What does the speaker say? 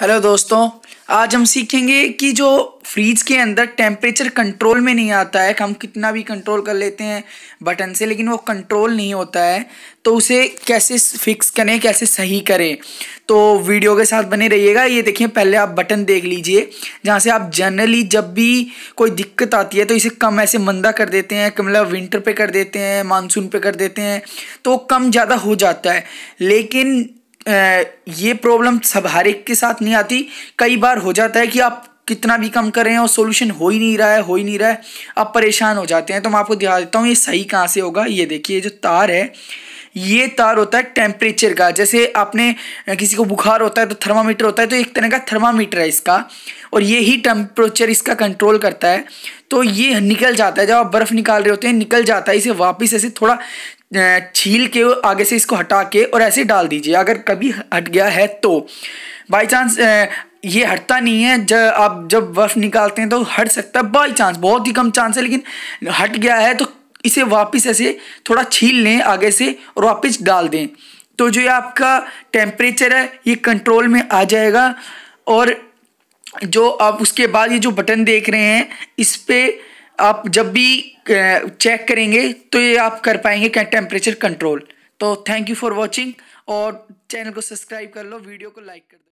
hello दोस्तों आज हम सीखेंगे कि जो फ्रीज के अंदर टेम्परेचर कंट्रोल में नहीं आता है हम कितना भी कंट्रोल कर लेते हैं बटन से लेकिन वो कंट्रोल नहीं होता है तो उसे कैसे फिक्स करें कैसे सही करें तो वीडियो के साथ बने रहिएगा ये देखिए पहले आप बटन देख लीजिए जहाँ से आप जनरली जब भी कोई दिक्कत आती है तो इसे कम ऐसे मंदा कर देते हैं मतलब विंटर पर कर देते हैं मानसून पर कर देते हैं तो कम ज़्यादा हो जाता है लेकिन ये प्रॉब्लम सब हर एक के साथ नहीं आती कई बार हो जाता है कि आप कितना भी कम कर रहे हैं और सोल्यूशन हो ही नहीं रहा है हो ही नहीं रहा है आप परेशान हो जाते हैं तो मैं आपको दिखा देता हूँ ये सही कहाँ से होगा ये देखिए जो तार है ये तार होता है टेम्परेचर का जैसे आपने किसी को बुखार होता है तो थर्मामीटर होता है तो एक तरह का थर्मामीटर है इसका और ये ही टेम्परेचर इसका कंट्रोल करता है तो ये निकल जाता है जब आप बर्फ़ निकाल रहे होते हैं निकल जाता है इसे वापस ऐसे थोड़ा छील के आगे से इसको हटा के और ऐसे डाल दीजिए अगर कभी हट गया है तो बाई चांस ये हटता नहीं है जब आप जब बर्फ़ निकालते हैं तो हट सकता है बाई चांस बहुत ही कम चांस है लेकिन हट गया है तो इसे वापस ऐसे थोड़ा छील लें आगे से और वापस डाल दें तो जो ये आपका टेम्परेचर है ये कंट्रोल में आ जाएगा और जो आप उसके बाद ये जो बटन देख रहे हैं इस पर आप जब भी चेक करेंगे तो ये आप कर पाएंगे टेम्परेचर कंट्रोल तो थैंक यू फॉर वॉचिंग और चैनल को सब्सक्राइब कर लो वीडियो को लाइक कर दो